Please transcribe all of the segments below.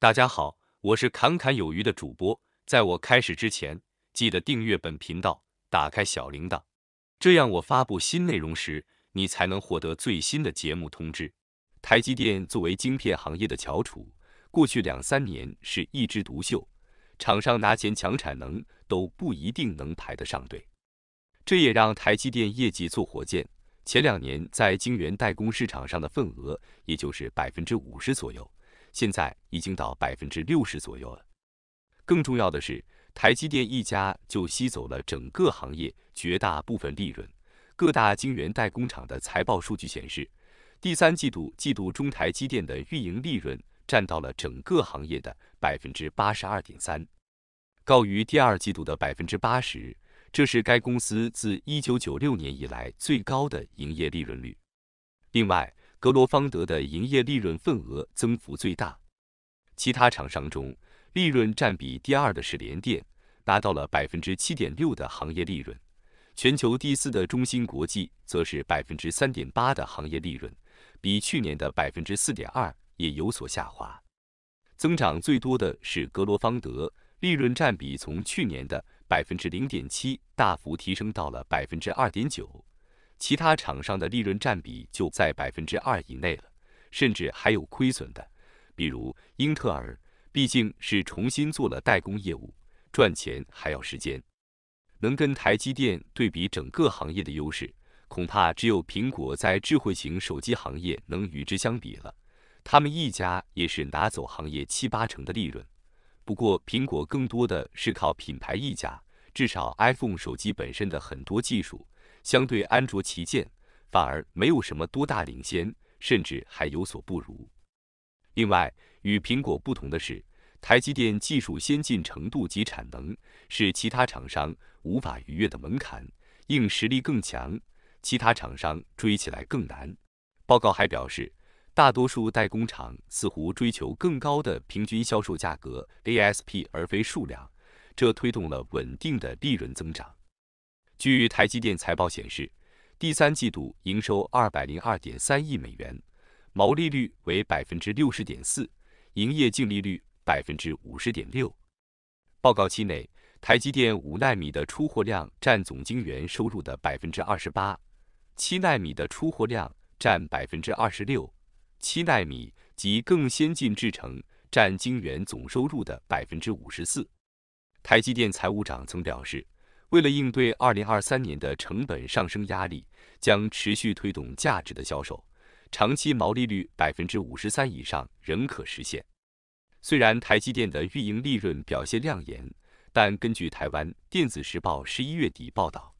大家好，我是侃侃有余的主播。在我开始之前，记得订阅本频道，打开小铃铛，这样我发布新内容时，你才能获得最新的节目通知。台积电作为晶片行业的翘楚，过去两三年是一枝独秀，厂商拿钱抢产能都不一定能排得上队。这也让台积电业绩做火箭，前两年在晶圆代工市场上的份额也就是百分之五十左右。现在已经到百分之六十左右了。更重要的是，台积电一家就吸走了整个行业绝大部分利润。各大晶圆代工厂的财报数据显示，第三季度季度中台积电的运营利润占到了整个行业的百分之八十二点三，高于第二季度的百分之八十。这是该公司自一九九六年以来最高的营业利润率。另外，格罗方德的营业利润份额增幅最大，其他厂商中，利润占比第二的是联电，达到了百分之七点六的行业利润，全球第四的中芯国际则是百分之三点八的行业利润，比去年的百分之四点二也有所下滑。增长最多的是格罗方德，利润占比从去年的百分之零点七大幅提升到了百分之二点九。其他厂商的利润占比就在百分之二以内了，甚至还有亏损的，比如英特尔，毕竟是重新做了代工业务，赚钱还要时间。能跟台积电对比整个行业的优势，恐怕只有苹果在智慧型手机行业能与之相比了。他们一家也是拿走行业七八成的利润，不过苹果更多的是靠品牌溢价，至少 iPhone 手机本身的很多技术。相对安卓旗舰，反而没有什么多大领先，甚至还有所不如。另外，与苹果不同的是，台积电技术先进程度及产能是其他厂商无法逾越的门槛，硬实力更强，其他厂商追起来更难。报告还表示，大多数代工厂似乎追求更高的平均销售价格 （ASP） 而非数量，这推动了稳定的利润增长。据台积电财报显示，第三季度营收二百零二点三亿美元，毛利率为百分之六十点四，营业净利率百分之五十点六。报告期内，台积电五纳米的出货量占总晶圆收入的百分之二十八，七纳米的出货量占百分之二十六，七纳米及更先进制程占晶圆总收入的百分之五十四。台积电财务长曾表示。为了应对二零二三年的成本上升压力，将持续推动价值的销售，长期毛利率百分之五十三以上仍可实现。虽然台积电的运营利润表现亮眼，但根据台湾电子时报十一月底报道，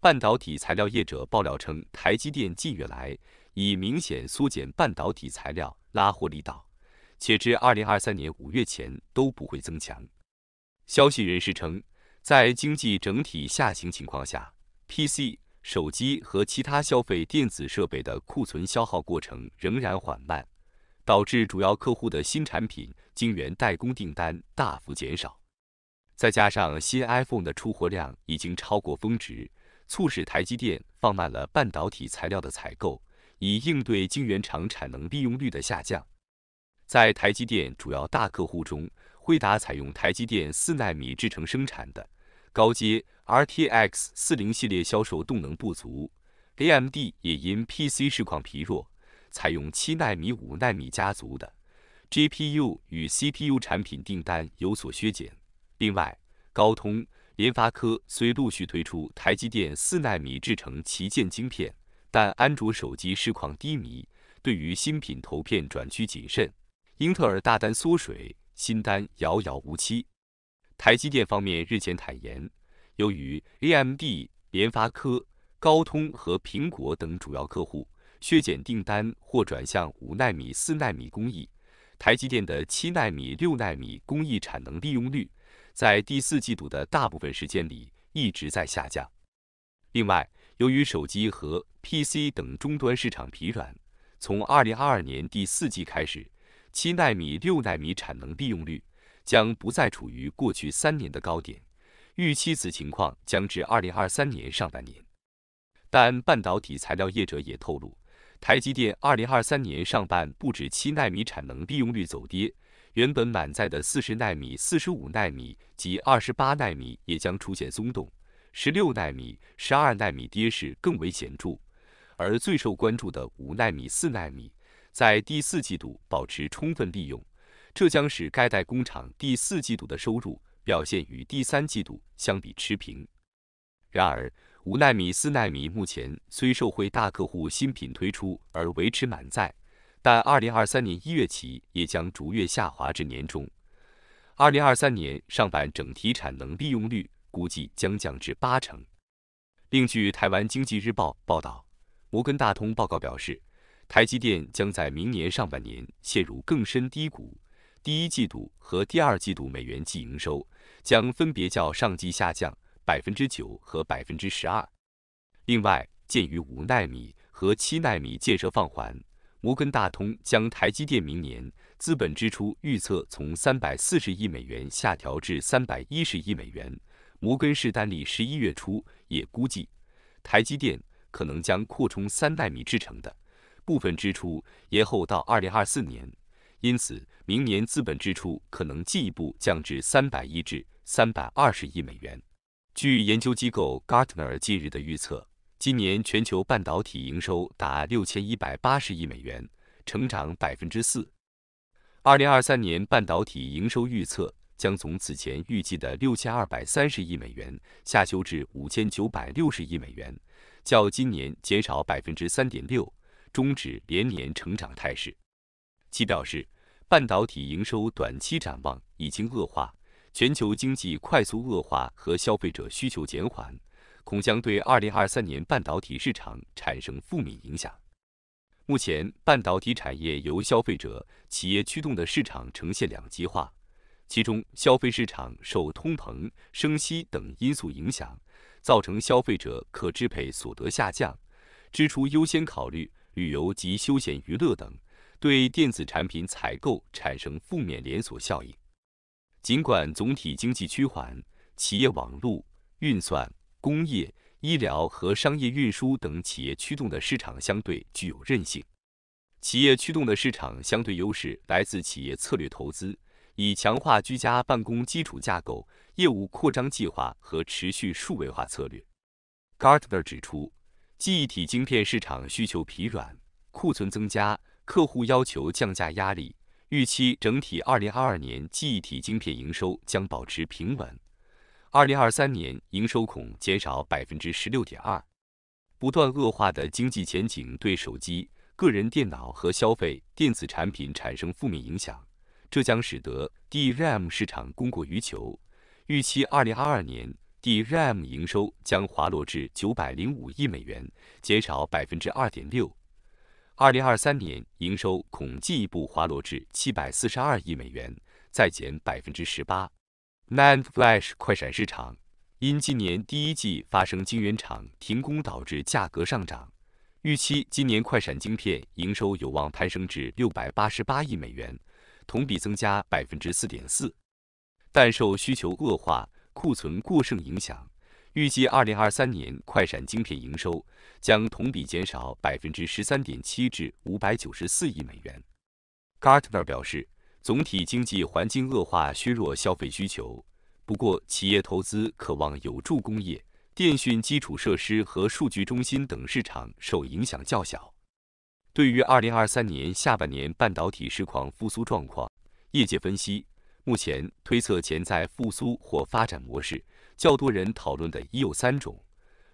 半导体材料业者爆料称，台积电近月来已明显缩减半导体材料拉货力道，且至二零二三年五月前都不会增强。消息人士称。在经济整体下行情况下，PC、手机和其他消费电子设备的库存消耗过程仍然缓慢，导致主要客户的新产品晶圆代工订单大幅减少。再加上新 iPhone 的出货量已经超过峰值，促使台积电放慢了半导体材料的采购，以应对晶圆厂产能利用率的下降。在台积电主要大客户中，惠达采用台积电四纳米制程生产的。高阶 RTX 40系列销售动能不足，AMD 也因 PC 市况疲弱，采用七纳米、五纳米家族的 GPU 与 CPU 产品订单有所削减。另外，高通、联发科虽陆续推出台积电四纳米制程旗舰晶片，但安卓手机市况低迷，对于新品投片转趋谨慎。英特尔大单缩水，新单遥遥无期。台积电方面日前坦言，由于 AMD、联发科、高通和苹果等主要客户削减订单或转向五纳米、四纳米工艺，台积电的七纳米、六纳米工艺产能利用率在第四季度的大部分时间里一直在下降。另外，由于手机和 PC 等终端市场疲软，从2022年第四季开始，七纳米、六纳米产能利用率。将不再处于过去三年的高点，预期此情况将至二零二三年上半年。但半导体材料业者也透露，台积电二零二三年上半不止七纳米产能利用率走跌，原本满载的四十纳米、四十五纳米及二十八纳米也将出现松动，十六纳米、十二纳米跌势更为显著，而最受关注的五纳米、四纳米在第四季度保持充分利用。这将使该代工厂第四季度的收入表现与第三季度相比持平。然而，五纳米、四纳米目前虽受惠大客户新品推出而维持满载，但二零二三年一月起也将逐月下滑至年中。二零二三年上半整体产能利用率估计将降至八成。另据台湾经济日报报道，摩根大通报告表示，台积电将在明年上半年陷入更深低谷。第一季度和第二季度美元计营收将分别较上季下降百分之九和百分之十二。另外，鉴于五纳米和七纳米建设放缓，摩根大通将台积电明年资本支出预测从三百四十亿美元下调至三百一十亿美元。摩根士丹利十一月初也估计，台积电可能将扩充三纳米制程的部分支出延后到二零二四年。因此，明年资本支出可能进一步降至三百亿至三百二十亿美元。据研究机构 Gartner 近日的预测，今年全球半导体营收达六千一百八十亿美元，成长百分之四。二零二三年半导体营收预测将从此前预计的六千二百三十亿美元下修至五千九百六十亿美元，较今年减少百分之三点六，终止连年成长态势。其表示，半导体营收短期展望已经恶化，全球经济快速恶化和消费者需求减缓，恐将对二零二三年半导体市场产生负面影响。目前，半导体产业由消费者企业驱动的市场呈现两极化，其中消费市场受通膨、升息等因素影响，造成消费者可支配所得下降，支出优先考虑旅游及休闲娱乐等。对电子产品采购产生负面连锁效应。尽管总体经济趋缓，企业网络、运算、工业、医疗和商业运输等企业驱动的市场相对具有韧性。企业驱动的市场相对优势来自企业策略投资，以强化居家办公基础架构、业务扩张计划和持续数位化策略。Gartner 指出，记忆体晶片市场需求疲软，库存增加。客户要求降价压力，预期整体2022年记忆体晶片营收将保持平稳。2023年营收恐减少百分之十六点二。不断恶化的经济前景对手机、个人电脑和消费电子产品产生负面影响，这将使得 DRAM 市场供过于求。预期2022年 DRAM 营收将滑落至九百零五亿美元，减少百分之二点六。二零二三年营收恐进一步滑落至七百四十二亿美元，再减百分之十八。NAND Flash 快闪市场因今年第一季发生晶圆厂停工，导致价格上涨，预期今年快闪晶片营收有望攀升至六百八十八亿美元，同比增加百分之四点四，但受需求恶化、库存过剩影响。预计二零二三年快闪晶片营收将同比减少百分之十三点七至五百九十四亿美元。Gartner 表示，总体经济环境恶化削弱消费需求，不过企业投资渴望有助工业、电讯基础设施和数据中心等市场受影响较小。对于二零二三年下半年半导体市况复苏状况，业界分析目前推测潜在复苏或发展模式。较多人讨论的已有三种，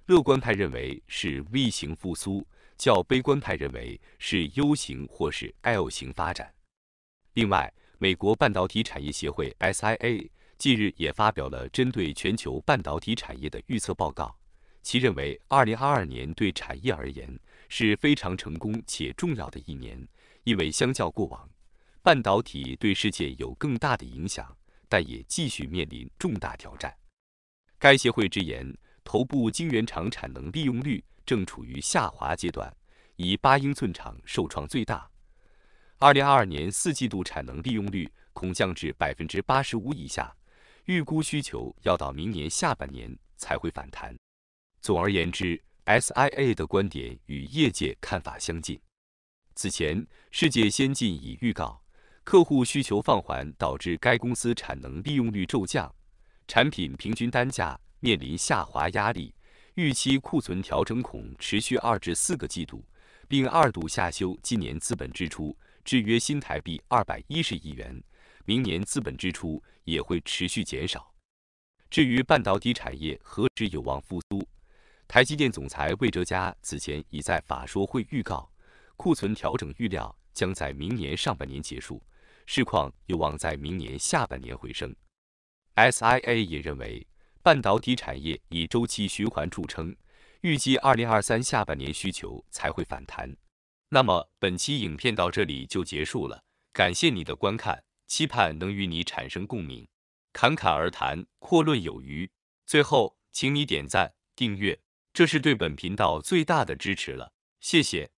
乐观派认为是 V 型复苏，较悲观派认为是 U 型或是 L 型发展。另外，美国半导体产业协会 SIA 近日也发表了针对全球半导体产业的预测报告，其认为二零二二年对产业而言是非常成功且重要的一年，因为相较过往，半导体对世界有更大的影响，但也继续面临重大挑战。该协会直言，头部晶圆厂产能利用率正处于下滑阶段，以八英寸厂受创最大。二零二二年四季度产能利用率恐降至百分之八十五以下，预估需求要到明年下半年才会反弹。总而言之，SIA 的观点与业界看法相近。此前，世界先进已预告，客户需求放缓导致该公司产能利用率骤降。产品平均单价面临下滑压力，预期库存调整恐持续二至四个季度，并二度下修今年资本支出，制约新台币二百一十亿元，明年资本支出也会持续减少。至于半导体产业何时有望复苏，台积电总裁魏哲嘉此前已在法说会预告，库存调整预料将在明年上半年结束，市况有望在明年下半年回升。SIA 也认为，半导体产业以周期循环著称，预计二零二三下半年需求才会反弹。那么本期影片到这里就结束了，感谢你的观看，期盼能与你产生共鸣，侃侃而谈，阔论有余。最后，请你点赞、订阅，这是对本频道最大的支持了，谢谢。